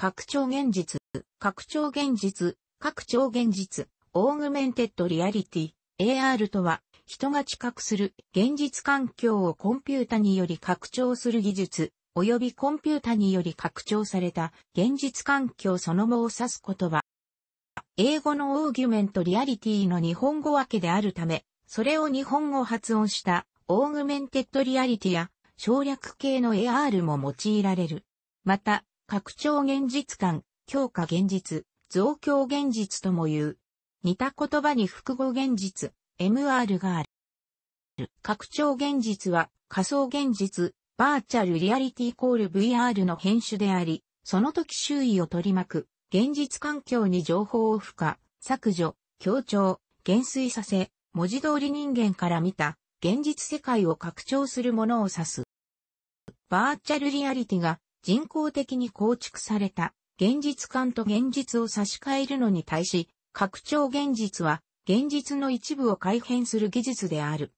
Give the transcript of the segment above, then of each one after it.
拡張現実、拡張現実、拡張現実、オーグメンテッドリアリティ、AR とは、人が知覚する現実環境をコンピュータにより拡張する技術、及びコンピュータにより拡張された現実環境そのもを指す言葉。英語のオーギュメントリアリティの日本語訳であるため、それを日本語発音したオーグメンテッドリアリティや省略形の AR も用いられる。また、拡張現実感、強化現実、増強現実とも言う。似た言葉に複合現実、MR がある。拡張現実は仮想現実、バーチャルリアリティコール VR の編集であり、その時周囲を取り巻く、現実環境に情報を付加、削除、強調、減衰させ、文字通り人間から見た、現実世界を拡張するものを指す。バーチャルリアリティが人工的に構築された現実感と現実を差し替えるのに対し、拡張現実は現実の一部を改変する技術である。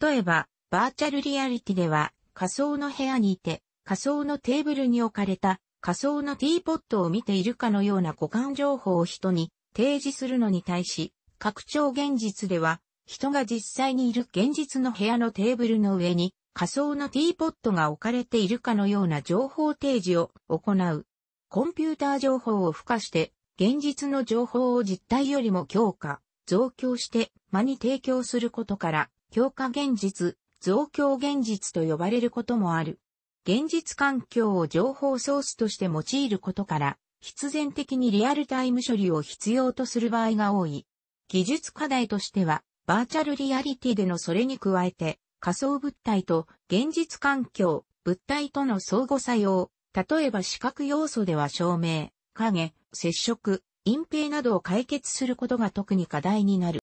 例えば、バーチャルリアリティでは仮想の部屋にいて仮想のテーブルに置かれた仮想のティーポットを見ているかのような互換情報を人に提示するのに対し、拡張現実では人が実際にいる現実の部屋のテーブルの上に仮想のティーポットが置かれているかのような情報提示を行う。コンピューター情報を付加して、現実の情報を実体よりも強化、増強して間に提供することから、強化現実、増強現実と呼ばれることもある。現実環境を情報ソースとして用いることから、必然的にリアルタイム処理を必要とする場合が多い。技術課題としては、バーチャルリアリティでのそれに加えて、仮想物体と現実環境、物体との相互作用、例えば視覚要素では照明、影、接触、隠蔽などを解決することが特に課題になる。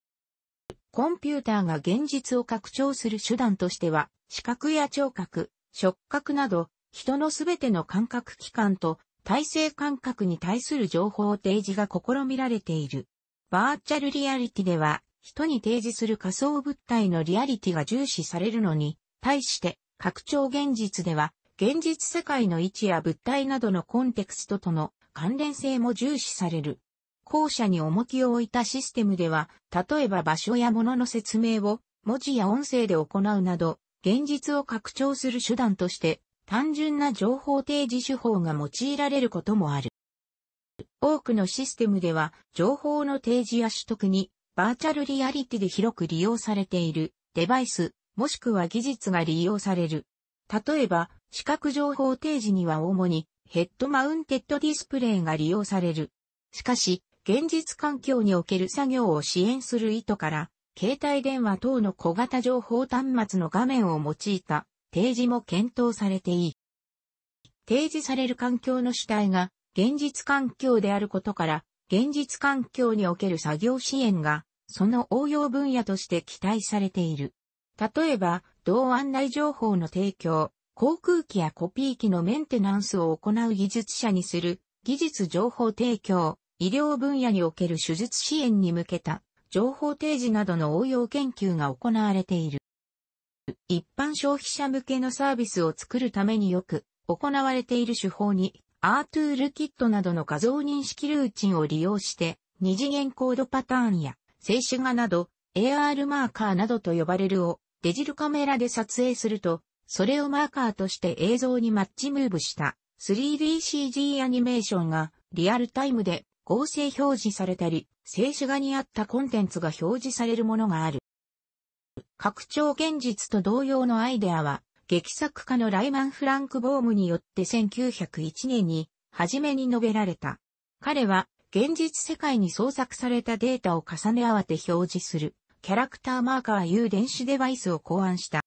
コンピューターが現実を拡張する手段としては、視覚や聴覚、触覚など、人のすべての感覚器官と体制感覚に対する情報提示が試みられている。バーチャルリアリティでは、人に提示する仮想物体のリアリティが重視されるのに、対して、拡張現実では、現実世界の位置や物体などのコンテクストとの関連性も重視される。後者に重きを置いたシステムでは、例えば場所や物の説明を文字や音声で行うなど、現実を拡張する手段として、単純な情報提示手法が用いられることもある。多くのシステムでは、情報の提示や取得にバーチャルリアリティで広く利用されているデバイス、もしくは技術が利用される。例えば、視覚情報提示には主にヘッドマウンテッドディスプレイが利用される。しかし、現実環境における作業を支援する意図から、携帯電話等の小型情報端末の画面を用いた提示も検討されていい。提示される環境の主体が現実環境であることから、現実環境における作業支援が、その応用分野として期待されている。例えば、同案内情報の提供、航空機やコピー機のメンテナンスを行う技術者にする、技術情報提供、医療分野における手術支援に向けた、情報提示などの応用研究が行われている。一般消費者向けのサービスを作るためによく行われている手法にアートゥールキットなどの画像認識ルーチンを利用して、二次元コードパターンや静止画など、AR マーカーなどと呼ばれるをデジルカメラで撮影すると、それをマーカーとして映像にマッチムーブした 3DCG アニメーションがリアルタイムで合成表示されたり、静止画に合ったコンテンツが表示されるものがある。拡張現実と同様のアイデアは劇作家のライマン・フランク・ボームによって1901年に初めに述べられた。彼は現実世界に創作されたデータを重ね合わせ表示するキャラクターマーカーいう電子デバイスを考案した。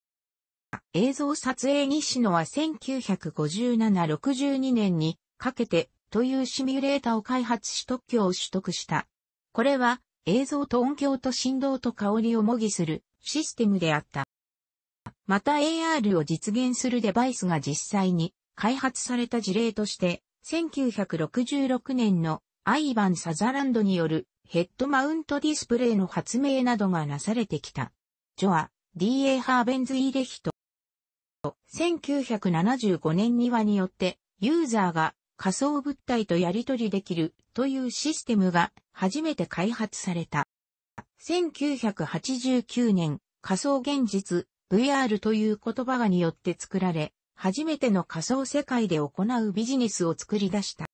映像撮影西野は1957-62年にかけてというシミュレータを開発し特許を取得した。これは映像と音響と振動と香りを模擬するシステムであった。また AR を実現するデバイスが実際に開発された事例として、1966年のアイバン・サザランドによるヘッドマウントディスプレイの発明などがなされてきた。ジョア、D.A. ハーベンズ・イレヒト。1975年にはによって、ユーザーが仮想物体とやり取りできるというシステムが初めて開発された。1989年、仮想現実 VR という言葉がによって作られ、初めての仮想世界で行うビジネスを作り出した。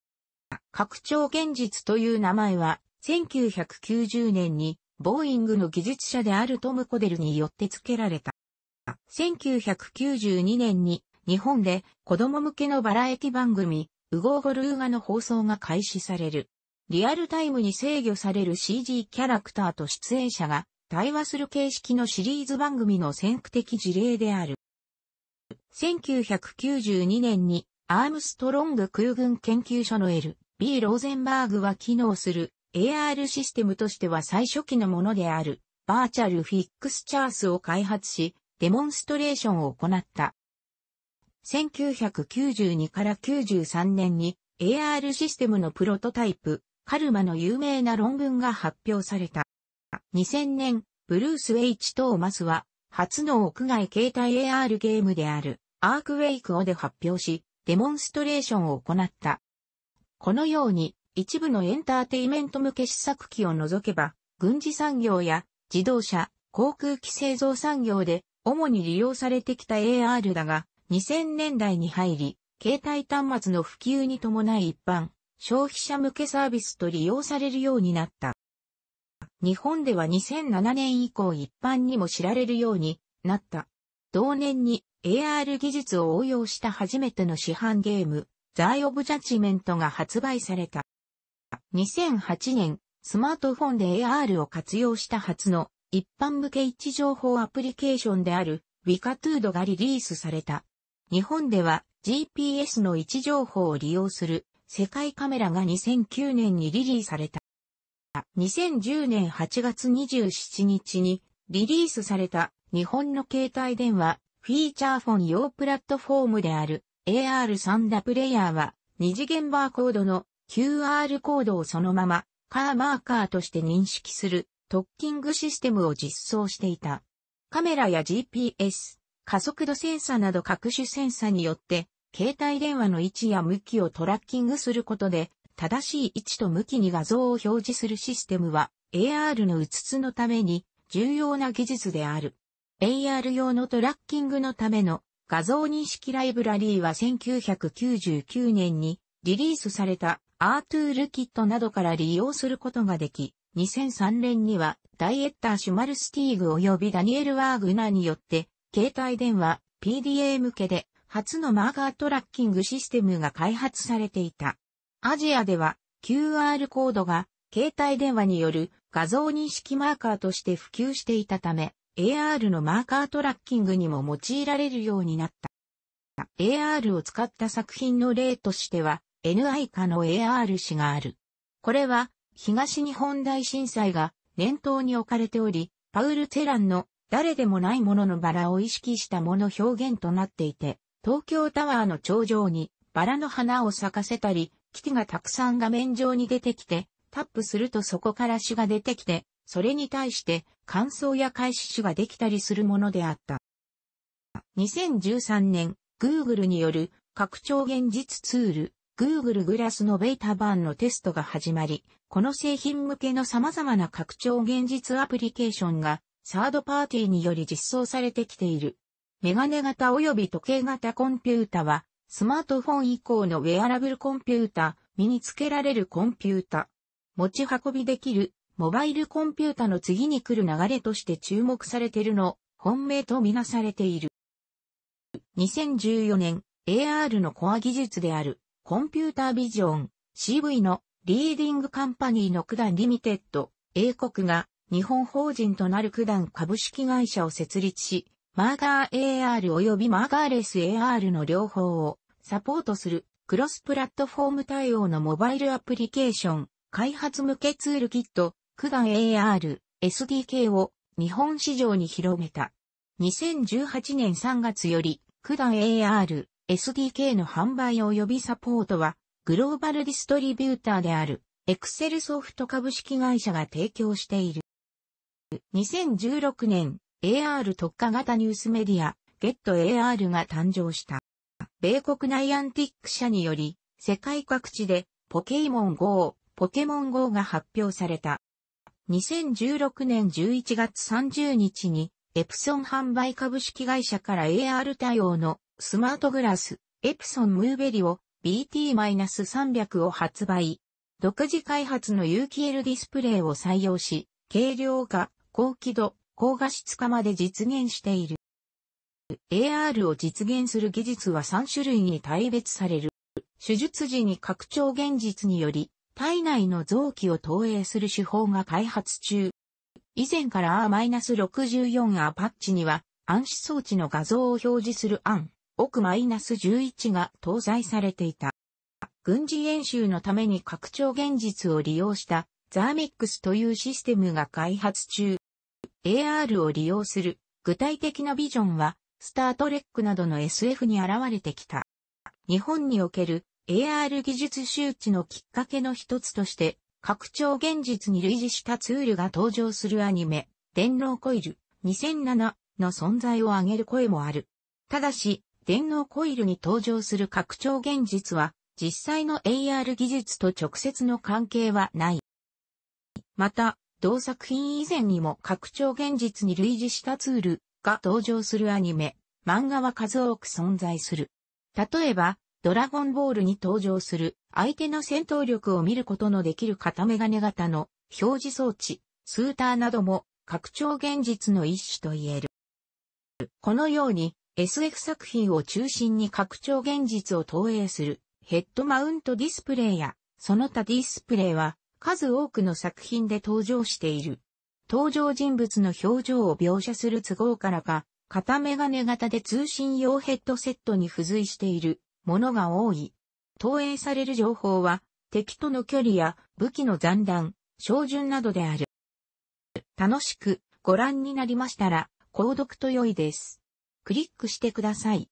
拡張現実という名前は、1990年に、ボーイングの技術者であるトム・コデルによって付けられた。1992年に、日本で子供向けのバラエティ番組、ウゴーゴルーガの放送が開始される。リアルタイムに制御される CG キャラクターと出演者が対話する形式のシリーズ番組の先駆的事例である。1992年にアームストロング空軍研究所の L、B ローゼンバーグは機能する AR システムとしては最初期のものであるバーチャルフィックスチャースを開発し、デモンストレーションを行った。1992から93年に AR システムのプロトタイプ、カルマの有名な論文が発表された。2000年、ブルース・ウェイチ・トーマスは、初の屋外携帯 AR ゲームである、アークウェイクをで発表し、デモンストレーションを行った。このように、一部のエンターテイメント向け試作機を除けば、軍事産業や自動車、航空機製造産業で主に利用されてきた AR だが、2000年代に入り、携帯端末の普及に伴い一般、消費者向けサービスと利用されるようになった。日本では2007年以降一般にも知られるようになった。同年に AR 技術を応用した初めての市販ゲーム、ザイ・オブ・ジャッジメントが発売された。2008年、スマートフォンで AR を活用した初の一般向け位置情報アプリケーションである w i c a t o o d がリリースされた。日本では GPS の位置情報を利用する世界カメラが2009年にリリースされた。2010年8月27日にリリースされた日本の携帯電話フィーチャーフォン用プラットフォームである a r サンダプレイヤーは二次元バーコードの QR コードをそのままカーマーカーとして認識するトッキングシステムを実装していた。カメラや GPS、加速度センサなど各種センサによって携帯電話の位置や向きをトラッキングすることで正しい位置と向きに画像を表示するシステムは AR のうつつのために重要な技術である。AR 用のトラッキングのための画像認識ライブラリーは1999年にリリースされたアートゥールキットなどから利用することができ、2003年にはダイエッターシュマルスティーグ及びダニエル・ワーグナーによって携帯電話 PDA 向けで初のマーガートラッキングシステムが開発されていた。アジアでは QR コードが携帯電話による画像認識マーカーとして普及していたため、AR のマーカートラッキングにも用いられるようになった。AR を使った作品の例としては、NI 化の AR 誌がある。これは、東日本大震災が念頭に置かれており、パウル・テランの誰でもないもののバラを意識したもの表現となっていて、東京タワーの頂上にバラの花を咲かせたり、機器がたくさん画面上に出てきて、タップするとそこから種が出てきて、それに対して感想や開始種ができたりするものであった。2013年、Google による拡張現実ツール、Google グラスのベータ版のテストが始まり、この製品向けの様々な拡張現実アプリケーションがサードパーティーにより実装されてきている。メガネ型及び時計型コンピュータはスマートフォン以降のウェアラブルコンピュータ、身につけられるコンピュータ、持ち運びできる、モバイルコンピュータの次に来る流れとして注目されているの、本命とみなされている。2014年、AR のコア技術である、コンピュータービジョン、CV のリーディングカンパニーの九段リミテッド、英国が日本法人となる九段株式会社を設立し、マーガー AR 及びマーガーレス AR の両方をサポートするクロスプラットフォーム対応のモバイルアプリケーション開発向けツールキット、クガ AR、SDK を日本市場に広げた。2018年3月より、クガ AR、SDK の販売及びサポートは、グローバルディストリビューターである、エクセルソフト株式会社が提供している。2016年、AR 特化型ニュースメディア、ゲット AR が誕生した。米国ナイアンティック社により、世界各地でポケイモン GO、ポケモン GO が発表された。2016年11月30日に、エプソン販売株式会社から AR 対応のスマートグラス、エプソンムーベリオ BT-300 を発売。独自開発の有機 L ディスプレイを採用し、軽量化、高輝度、高画質化まで実現している。AR を実現する技術は3種類に大別される。手術時に拡張現実により、体内の臓器を投影する手法が開発中。以前から R-64 アパッチには、暗視装置の画像を表示する案、奥 -11 が搭載されていた。軍事演習のために拡張現実を利用したザーミックスというシステムが開発中。AR を利用する具体的なビジョンはスタートレックなどの SF に現れてきた。日本における AR 技術周知のきっかけの一つとして、拡張現実に類似したツールが登場するアニメ、電脳コイル2007の存在を挙げる声もある。ただし、電脳コイルに登場する拡張現実は、実際の AR 技術と直接の関係はない。また、同作品以前にも拡張現実に類似したツール、が登場するアニメ、漫画は数多く存在する。例えば、ドラゴンボールに登場する相手の戦闘力を見ることのできる片眼鏡型の表示装置、スーターなども拡張現実の一種と言える。このように SF 作品を中心に拡張現実を投影するヘッドマウントディスプレイやその他ディスプレイは数多くの作品で登場している。登場人物の表情を描写する都合からか、片眼鏡型で通信用ヘッドセットに付随しているものが多い。投影される情報は、敵との距離や武器の残弾、照準などである。楽しくご覧になりましたら、購読と良いです。クリックしてください。